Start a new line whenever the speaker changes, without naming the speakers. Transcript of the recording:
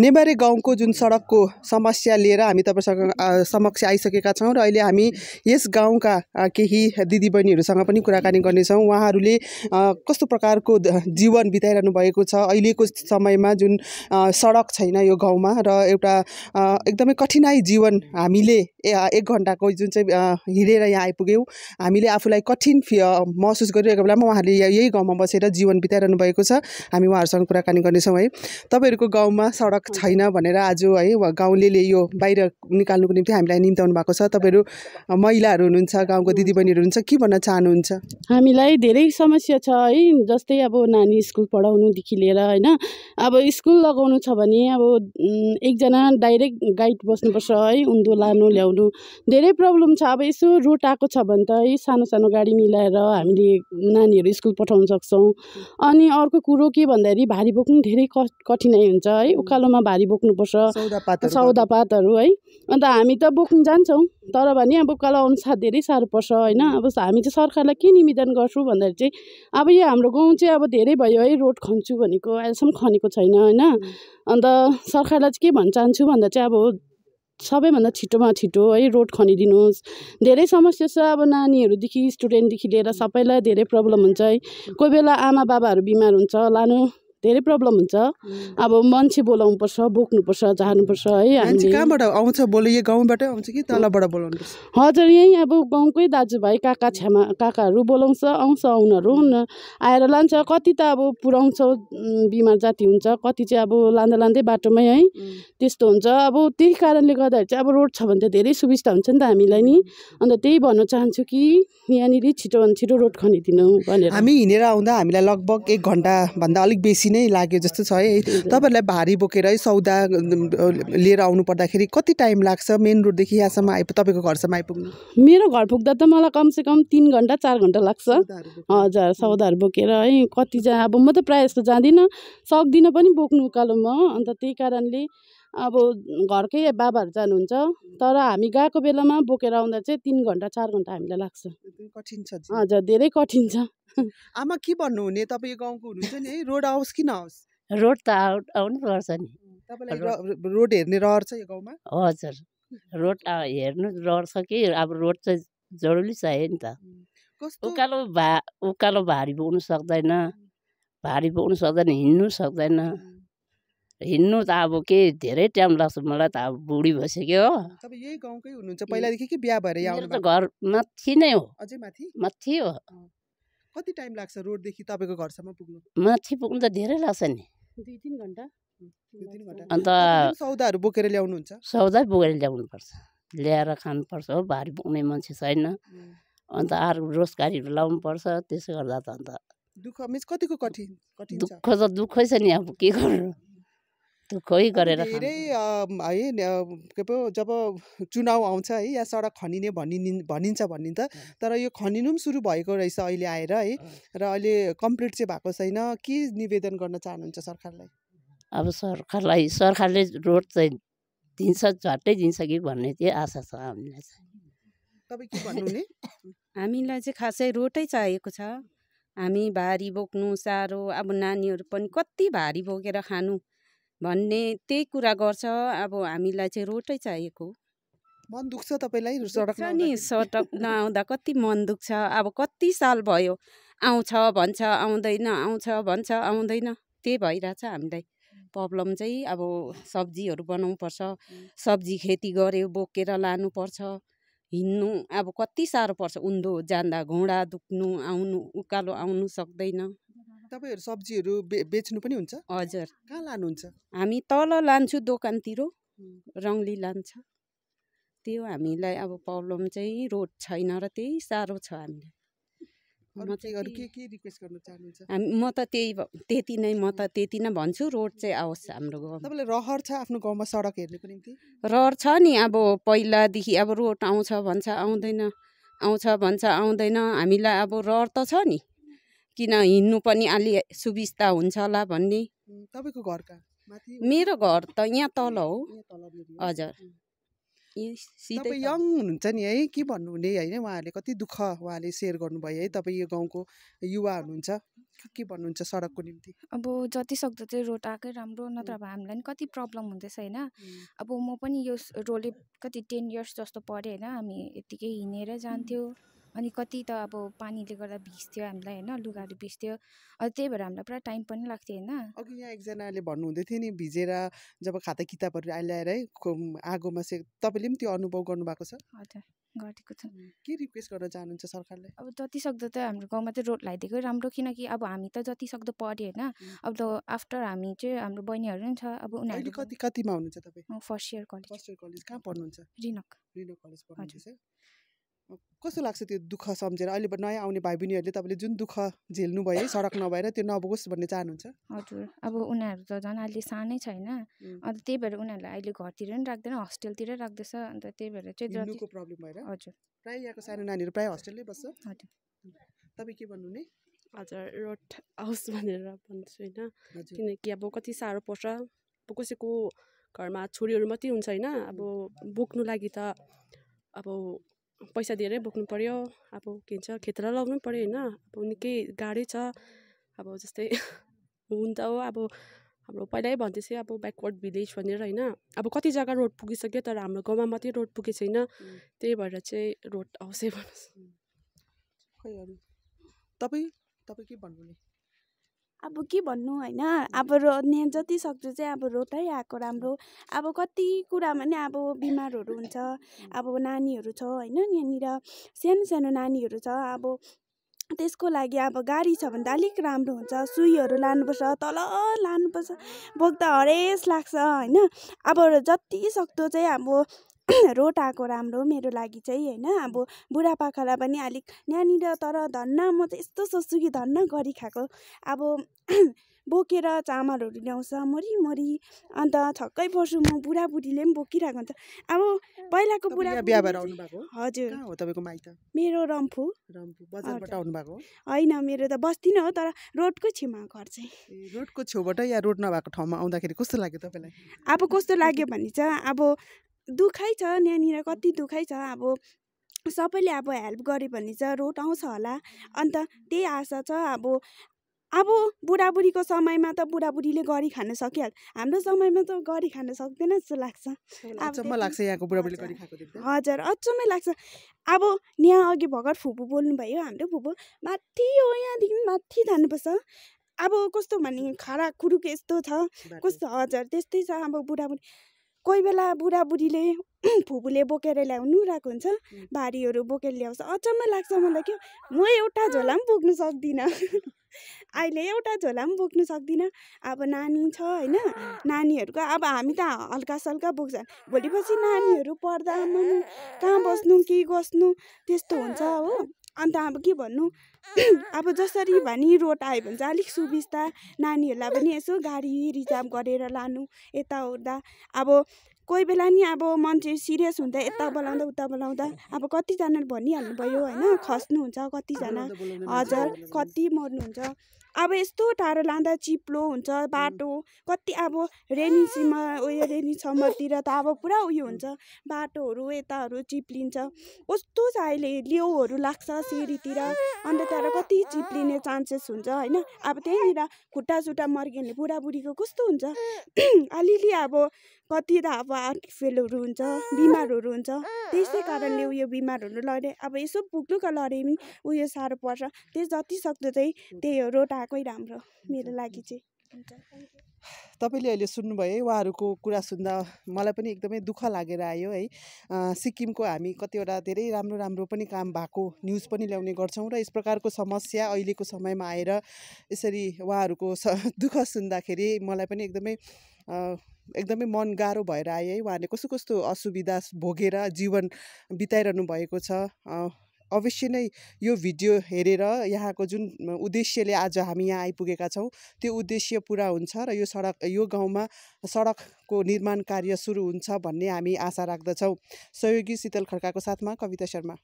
नेबारे गाउँको जुन सडकको समस्या लिएर हामी तपाईँसँग समक्ष आइसकेका छौँ र अहिले हामी यस गाउँका केही दिदीबहिनीहरूसँग पनि कुराकानी गर्नेछौँ उहाँहरूले कस्तो प्रकारको जीवन बिताइरहनु भएको छ अहिलेको समयमा जुन सडक छैन यो गाउँमा र एउटा एकदमै कठिनाई जीवन हामीले एक घन्टाको जुन चाहिँ हिँडेर यहाँ आइपुग्यौँ हामीले आफूलाई कठिन महसुस गरिरहेको बेलामा उहाँहरूले यही गाउँमा बसेर जीवन बिताइरहनु भएको छ हामी उहाँहरूसँग कुराकानी गर्नेछौँ है तपाईँहरूको गाउँमा सडक छैन भनेर आज है गाउँले यो बाहिर निकाल्नुको निम्ति हामीलाई निम्ताउनु भएको छ तपाईँहरू महिलाहरू हुनुहुन्छ गाउँको दिदीबहिनीहरू हुनुहुन्छ के भन्न चाहनुहुन्छ
हामीलाई धेरै समस्या छ है जस्तै अब नानी स्कुल पढाउनुदेखि लिएर होइन अब स्कुल लगाउनु छ भने अब एकजना डाइरेक्ट गाइड बस्नुपर्छ है उन्दो लानु ल्याउनु धेरै प्रब्लम छ अब यसो रोड आएको छ भने त है सानो सानो गाडी मिलाएर हामीले नानीहरू स्कुल पठाउन सक्छौँ अनि अर्को कुरो के भन्दाखेरि भारी बोक्नु धेरै कठिनाइ हुन्छ है उकालो बोक्नमा भारी बोक्नुपर्छ पातहरू है अन्त हामी त बोक्नु जान्छौँ तर भने अब कला अनुसार धेरै साह्रो पर्छ होइन अब हामी चाहिँ सरकारलाई के निवेदन गर्छौँ भन्दाखेरि चाहिँ अब यो हाम्रो गाउँ चाहिँ अब धेरै भयो है रोड खन्छु भनेको अहिलेसम्म खनेको छैन होइन अन्त सरकारलाई चाहिँ के भन्न चाहन्छु भन्दा चाहिँ अब सबैभन्दा छिटोमा छिटो है रोड खनिदिनुहोस् धेरै समस्या छ अब नानीहरूदेखि स्टुडेन्टदेखि लिएर सबैलाई धेरै प्रब्लम हुन्छ है कोही बेला आमा बाबाहरू बिमार हुन्छ लानु धेरै प्रब्लम हुन्छ अब मान्छे बोलाउनुपर्छ बोक्नुपर्छ झार्नुपर्छ है कहाँबाट
आउँछ गाउँबाटै आउँछ कि तलबाट बोलाउनु
हजुर यहीँ अब गाउँकै दाजुभाइ काका छ्यामा काकाहरू बोलाउँछ आउँछ उनीहरू आएर लान्छ कति त अब पुऱ्याउँछ बिमार जाति हुन्छ कति चाहिँ अब लाँदा लाँदै बाटोमै है त्यस्तो हुन्छ अब त्यही कारणले गर्दाखेरि चाहिँ अब रोड छ भने त धेरै सुविस्ता हुन्छ नि त हामीलाई नि अन्त त्यही भन्न चाहन्छु कि यहाँनिर छिटोभन्दा छिटो रोड खनिदिनु भनेर हामी हिँडेर
आउँदा हामीलाई लगभग एक घन्टाभन्दा अलिक बेसी नै नै लाग्यो जस्तो छ है तपाईँहरूलाई भारी बोकेर है सौदा लिएर आउनु पर्दाखेरि कति टाइम लाग्छ मेन रोडदेखि यहाँसम्म आइपुग तपाईँको घरसम्म आइपुग्नु
मेरो घर पुग्दा त मलाई कमसेकम तिन घन्टा चार घन्टा लाग्छ हजुर सौदाहरू बोकेर है कतिजना अब म त प्रायः जस्तो जाँदिनँ सक्दिनँ पनि बोक्नु म अन्त त्यही कारणले अब घरकै बाबाहरू जानुहुन्छ तर हामी गएको बेलामा बोकेर आउँदा चाहिँ तिन घन्टा चार घन्टा हामीलाई लाग्छ कठिन छ हजुर धेरै कठिन छ
आमा के भन्नुहुने तपाईँ गाउँको हुनुहुन्छ नि है रोड आओस् कि नआओस् रोड त आउ आउनुपर्छ नि तपाईँलाई रोड हेर्ने रहर छ यो गाउँमा हजुर रोड हेर्नु रहर छ
कि अब रोड चाहिँ जरुरी चाहियो नि त उकालो भा उकालो भारी बोक्नु सक्दैन भारी बोक्नु सक्दैन हिँड्नु सक्दैन हिँड्नु त अब के धेरै टाइम लाग्छ मलाई त अब बुढी भइसक्यो हो यही
गाउँकै हुनुहुन्छ पहिलादेखि के बिहा
भएर यहाँ त घर माथि नै हो अझै माथि माथि हो
कति टाइम लाग्छ रोडदेखि तपाईँको घरसम्म पुग्नु
माथि पुग्नु त धेरै लाग्छ नि
दुई तिन घन्टा अन्त सौदाहरू बोकेर ल्याउनुहुन्छ
सौदा बोकेर ल्याउनुपर्छ ल्याएर खानुपर्छ हो भारी बोक्ने मान्छे छैन अन्त अर्को रोजगारीहरू लाउनुपर्छ त्यसो गर्दा त अन्त
दुःख मिन्स कतिको कठिन दुःख
त दुःखै छ नि अब के गर्नु दुःखै गरेर धेरै
है के पो जब चुनाव आउँछ है या सडक खनिने भनिनि भनिन्छ भनिन्छ तर यो खनिनु पनि सुरु भएको रहेछ अहिले आएर है र अहिले कम्प्लिट चाहिँ भएको छैन के निवेदन गर्न चाहनुहुन्छ सरकारलाई
अब सरकारलाई सरकारले रोड चाहिँ दिन्छ झट्टै दिन्छ कि भन्ने चाहिँ आशा छ हामीलाई
तपाईँ के
हामीलाई चाहिँ खासै रोडै चाहिएको छ हामी भारी बोक्नु साह्रो अब नानीहरू पनि कति भारी बोकेर खानु भन्ने त्यही कुरा गर्छ अब हामीलाई चाहिँ रोटै चाहिएको
मन दुख्छ तपाईँलाई सडक
नि सडक नआउँदा कति मन दुख्छ अब कति साल भयो आउँछ भन्छ आउँदैन आउँछ भन्छ आउँदैन त्यही भइरहेछ हामीलाई प्रब्लम चाहिँ अब सब्जीहरू बनाउनुपर्छ सब्जी खेती गऱ्यो बोकेर लानुपर्छ हिँड्नु अब कति साह्रो पर्छ उन्धो जाँदा घुँडा दुख्नु आउनु उकालो आउनु सक्दैन
तपाईँहरू सब्जीहरू बे बेच्नु पनि हुन्छ हजुर कहाँ लानुहुन्छ
हामी तल लान्छु दोकानतिर रङ्ली लान्छ त्यो हामीलाई अब प्रब्लम चाहिँ रोड छैन र त्यही साह्रो छ हामीलाई म त त्यही त्यति नै म त त्यति नै भन्छु रोड चाहिँ आओस् हाम्रो
रहर छ आफ्नो गाउँमा सडक हेर्नुको निम्ति
रहर छ नि अब पहिलादेखि अब रोड आउँछ भन्छ आउँदैन आउँछ भन्छ आउँदैन हामीलाई अब रहर त छ नि किन हिँड्नु पनि अलि सुविस्ता हुन्छ होला भन्ने
तपाईँको घर कहाँ मेरो घर त यहाँ तल
हो हजुर
तपाईँ यङ हुनुहुन्छ नि है के भन्नुहुने होइन उहाँहरूले कति दुःख उहाँले सेयर गर्नुभयो है तपाईँ यो गाउँको युवा हुनुहुन्छ के भन्नुहुन्छ सडकको निम्ति
अब जति सक्दो चाहिँ रोड आएकै राम्रो नत्र अब हामीलाई पनि कति प्रब्लम हुँदैछ होइन अब म पनि यो रोडले कति टेन इयर्स जस्तो पऱ्यो होइन हामी यतिकै हिँडेर जान्थ्यो अनि कति त अब पानीले गर्दा भिज्थ्यो हामीलाई होइन लुगाहरू भिज्थ्यो अनि त्यही भएर हामीलाई पुरा टाइम पनि लाग्थ्यो होइन
अघि यहाँ एकजनाले भन्नुहुँदै थियो नि भिजेर जब खाता किताबहरू ल्याएर है आगोमा से तपाईँले पनि त्यो अनुभव गर्नुभएको छ हजुर गरेको छ के रिक्वेस्ट गर्न चाहनुहुन्छ सरकारले अब
जति सक्दो त हाम्रो गाउँमा चाहिँ रोड लगाइदिएकै राम्रो किनकि अब हामी त जति सक्दो पढ्यो होइन अब त आफ्टर हामी चाहिँ हाम्रो बहिनीहरू पनि छ अब उनीहरू
कति कतिमा हुनुहुन्छ तपाईँ first year college first year college कहाँ पढ्नुहुन्छ रिनक रिनक कलेज पढ्नुहुन्छ कस्तो लाग्छ त्यो दुःख सम्झेर अहिले नयाँ आउने भाइ बहिनीहरूले तपाईँले जुन दुःख झेल्नु भयो सडक नभएर त्यो नभोगोस् भन्ने चाहनुहुन्छ
हजुर अब उनीहरू त झन् अहिले सानै छैन अन्त त्यही भएर उनीहरूलाई अहिले घरतिर पनि राख्दैन होस्टेलतिर राख्दैछ अन्त त्यही भएर चाहिँ
प्रब्लम भएर हजुर प्रायः यहाँको सानो नानीहरू प्रायः होस्टेलमै बस्छ हजुर तपाईँ के भन्नुहुने हजुर
रोड हाउस भनेर भन्छु होइन किनकि अब कति साह्रो पर्छ अब कसैको घरमा छोरीहरू मात्रै हुन्छ होइन अब बोक्नु लागि त अब पैसा धेरै बोक्नु पऱ्यो अब के भन्छ खेतला लगाउनु पऱ्यो होइन अब निकै गाह्रै छ अब जस्तै हुन त हो अब हाम्रो पहिल्यै भन्दैछ अब ब्याकवर्ड भिलेज भनेर होइन अब कति जग्गा रोड पुगिसक्यो तर हाम्रो गाउँमा मात्रै रोड पुगेको छैन त्यही भएर चाहिँ रोड आवश्यक
भन्नुहोस् तपाईँ तपाईँ के भन्नु
अब के भन्नु होइन अब रोने जति सक्दो चाहिँ अब रोटै आएको राम्रो अब कति कुरामा नि अब बिमारहरू हुन्छ अब नानीहरू छ होइन यहाँनिर सानो सानो नानीहरू छ अब त्यसको लागि अब गाडी छ भने त अलिक राम्रो हुन्छ सुईहरू लानुपर्छ तल लानुपर्छ बोक्दा हरेस लाग्छ होइन अब जति सक्दो चाहिँ अब रोट आएको राम्रो मेरो लागि चाहिँ होइन अब बुढापाकालाई पनि अलिक यहाँनिर तर धन्न म त यस्तो सोच्छु कि धन्न गरी खाएको अब बोकेर चामलहरू ल्याउँछ मरि अन्त छक्कै पर्छु म बुढाबुढीले पनि बोकिरहेको हुन्छ अब पहिलाको बुढा हजुर माइत मेरो रम्फू होइन मेरो त बस्ती नै हो तर रोडकै छेउमा घर चाहिँ
रोडको छेउबाट या रोड नभएको ठाउँमा आउँदाखेरि कस्तो लाग्यो तपाईँलाई
अब कस्तो लाग्यो भने चाहिँ अब दुखै छ यहाँनिर कति दुखै छ अब सबैले अब हेल्प गऱ्यो भने चाहिँ रोट आउँछ होला अन्त त्यही आशा छ अब अब बुढाबुढीको समयमा त बुढाबुढीले गरी खान सकिहाल्छ हाम्रो समयमा त गरी खान सक्दैन जस्तो लाग्छ
लाग्छ यहाँको बुढाबुढीले
हजुर अचम्मै लाग्छ अब यहाँ अघि भर्खर फुपू बोल्नुभयो हाम्रो फुपू माथि हो यहाँदेखि माथि जानुपर्छ अब कस्तो भने खडा खुडुक यस्तो छ कस्तो हजुर त्यस्तै छ अब बुढाबुढी कोही बेला बुढाबुढीले फुपूले बोकेर ल्याउनु रहेको हुन्छ बारीहरू बोकेर ल्याउँछ अचम्म लाग्छ मलाई क्या म एउटा झोला पनि बोक्नु सक्दिनँ अहिले एउटा झोला पनि बोक्नु सक्दिनँ अब नानी छ होइन नानीहरूको अब हामी त हल्का सल्का बोक्छ पछि नानीहरू पढ्दा कहाँ बस्नु के गस्नु त्यस्तो हुन्छ हो अन्त अब के भन्नु अब जसरी भने रोड आयो भने चाहिँ अलिक सुबिस्ता नानीहरूलाई पनि यसो गाडी रिजर्भ गरेर लानु यताउता अब कोही बेला नि अब मान्छे सिरियस हुँदा यता बोलाउँदा उता बोलाउँदा अब कतिजनाले भनिहाल्नु भयो होइन खस्नुहुन्छ कतिजना हजुर कति मर्नुहुन्छ अब यस्तो टाढो लाँदा चिप्लो हुन्छ बाटो कति अब रेनी सिमा उयो रेनी समरतिर त अब पुरा उयो हुन्छ बाटोहरू यताहरू चिप्लिन्छ कस्तो छ अहिले लेउहरू लाग्छ सिँढीतिर अन्त तर कति चिप्लिने चान्सेस हुन्छ होइन अब त्यहीँनिर खुट्टा सुट्टा मर्क्यो भने बुढाबुढीको कस्तो हुन्छ अलिअलि अब कति त अब हार्ट फेलहरू हुन्छ बिमारहरू हुन्छ त्यसै कारणले उयो बिमारहरू लडे अब यसो पुग्नुको पनि उयो साह्रो पर्छ त्यस सक्दो चाहिँ त्यही हो
रोड आएकै राम्रो
मेरो लागि चाहिँ
तपाईँले अहिले सुन्नुभयो है उहाँहरूको कुरा सुन्दा मलाई पनि एकदमै दुःख लागेर आयो है सिक्किमको हामी कतिवटा धेरै राम्रो राम्रो पनि काम भएको न्युज पनि ल्याउने गर्छौँ र यस प्रकारको समस्या अहिलेको समयमा आएर यसरी उहाँहरूको दुःख सुन्दाखेरि मलाई पनि एकदमै एकदमै मन गाह्रो भएर आयो है उहाँहरूले कस्तो कस्तो असुविधा भोगेर जीवन बिताइरहनु भएको छ अवश्य नै यो भिडियो हेरेर यहाँको जुन उद्देश्यले आज हामी यहाँ आइपुगेका छौँ त्यो उद्देश्य पुरा हुन्छ र यो सडक यो गाउँमा सडकको निर्माण कार्य सुरु हुन्छ भन्ने हामी आशा राख्दछौँ सहयोगी शीतल खड्काको साथमा कविता शर्मा